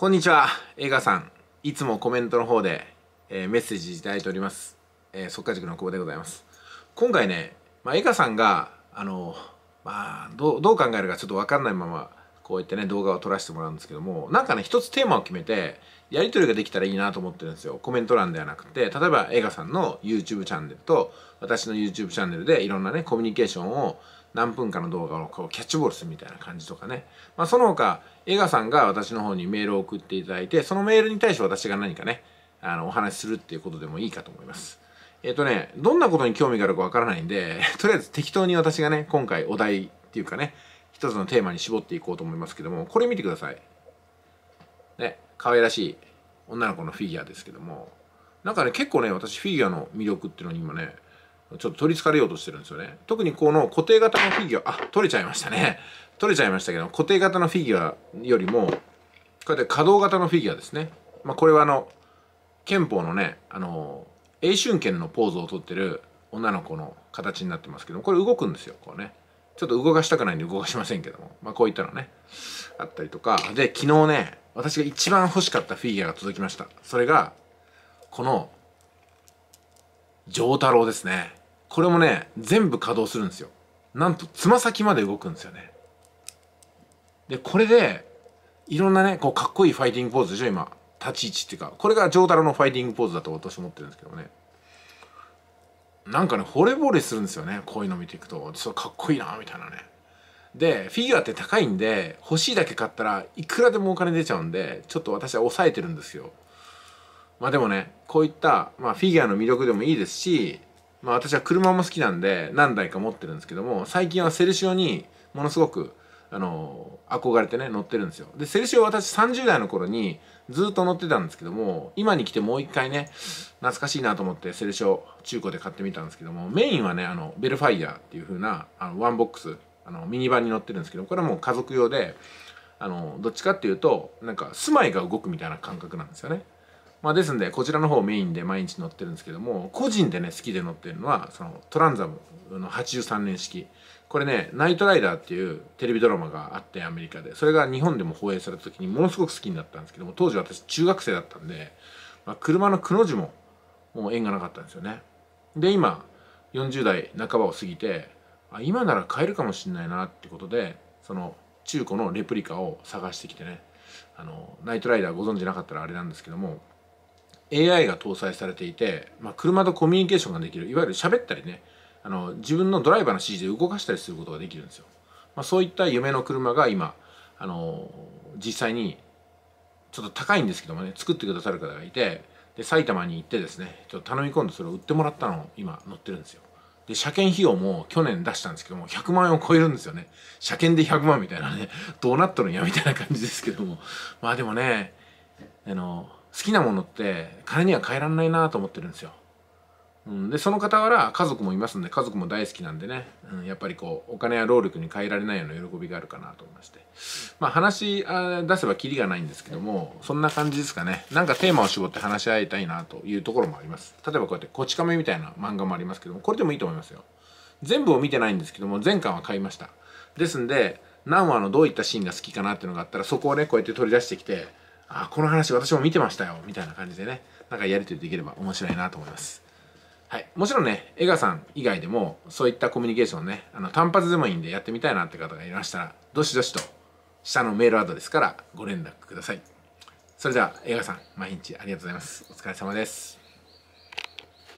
こんにちは、映画さん。いつもコメントの方で、えー、メッセージいただいております。えー、速稼塾の久保でございます。今回ね、まあ、映画さんが、あの、まあ、どう、どう考えるかちょっとわかんないまま、こうやってね動画を撮らせてもらうんですけどもなんかね一つテーマを決めてやり取りができたらいいなと思ってるんですよコメント欄ではなくて例えば映画さんの YouTube チャンネルと私の YouTube チャンネルでいろんなねコミュニケーションを何分かの動画をこうキャッチボールするみたいな感じとかね、まあ、その他映画さんが私の方にメールを送っていただいてそのメールに対して私が何かねあのお話しするっていうことでもいいかと思います。えっ、ー、とね、どんなことに興味があるかわからないんで、とりあえず適当に私がね、今回お題っていうかね、一つのテーマに絞っていこうと思いますけどもこれ見てくださいね可愛らしい女の子のフィギュアですけどもなんかね結構ね私フィギュアの魅力っていうのに今ねちょっと取り憑かれようとしてるんですよね特にこの固定型のフィギュアあ取れちゃいましたね取れちゃいましたけど固定型のフィギュアよりもこうやって可動型のフィギュアですね、まあ、これはあの憲法のねあの英春剣のポーズをとってる女の子の形になってますけどこれ動くんですよこうねちょっと動かしたくないんで動かしませんけども、まあこういったのね、あったりとか、で、昨日ね、私が一番欲しかったフィギュアが届きました。それが、この、上太郎ですね。これもね、全部稼働するんですよ。なんと、つま先まで動くんですよね。で、これで、いろんなね、こう、かっこいいファイティングポーズでしょ、今。立ち位置っていうか、これが上太郎のファイティングポーズだと私思ってるんですけどもね。なんかね惚れ惚れするんですよねこういうの見ていくとそれかっこいいなみたいなねでフィギュアって高いんで欲しいだけ買ったらいくらでもお金出ちゃうんでちょっと私は抑えてるんですよまあでもねこういった、まあ、フィギュアの魅力でもいいですしまあ私は車も好きなんで何台か持ってるんですけども最近はセルシオにものすごくあの憧れてね乗ってるんですよでルシオ私30代の頃にずっと乗ってたんですけども今に来てもう一回ね懐かしいなと思ってセルシオ中古で買ってみたんですけどもメインはねあのベルファイヤーっていう風なあのワンボックスあのミニバンに乗ってるんですけどこれはもう家族用であのどっちかっていうとなんか住まいが動くみたいな感覚なんですよねまあ、ですんでこちらの方メインで毎日乗ってるんですけども個人でね好きで乗ってるのはそのトランザムの83年式これね「ナイトライダー」っていうテレビドラマがあってアメリカでそれが日本でも放映された時にものすごく好きになったんですけども当時私中学生だったんで、まあ、車のくの字ももう縁がなかったんですよねで今40代半ばを過ぎてあ今なら買えるかもしれないなってことでその中古のレプリカを探してきてねあのナイトライダーご存知なかったらあれなんですけども AI が搭載されていて、まあ、車とコミュニケーションができるいわゆる喋ったりねあの自分のドライバーの指示で動かしたりすることができるんですよ、まあ、そういった夢の車が今あの実際にちょっと高いんですけどもね作ってくださる方がいてで埼玉に行ってですねちょっと頼み込んでそれを売ってもらったのを今乗ってるんですよで車検費用も去年出したんですけども100万円を超えるんですよね車検で100万みたいなねどうなっとるんやみたいな感じですけどもまあでもねあの好きなものって金には変えらんないなと思ってるんですよ。うん、でその傍ら家族もいますんで家族も大好きなんでね、うん、やっぱりこうお金や労力に変えられないような喜びがあるかなと思いましてまあ話あ出せばキリがないんですけどもそんな感じですかねなんかテーマを絞って話し合いたいなというところもあります例えばこうやって「こち亀」みたいな漫画もありますけどもこれでもいいと思いますよ全部を見てないんですけども全巻は買いましたですんで何話のどういったシーンが好きかなっていうのがあったらそこをねこうやって取り出してきてあこの話私も見てましたよみたいな感じでねなんかやり取りできれば面白いなと思いますはいもちろんね江川さん以外でもそういったコミュニケーションねあの単発でもいいんでやってみたいなって方がいましたらどしどしと下のメールアドレスからご連絡くださいそれでは江川さん毎日ありがとうございますお疲れ様です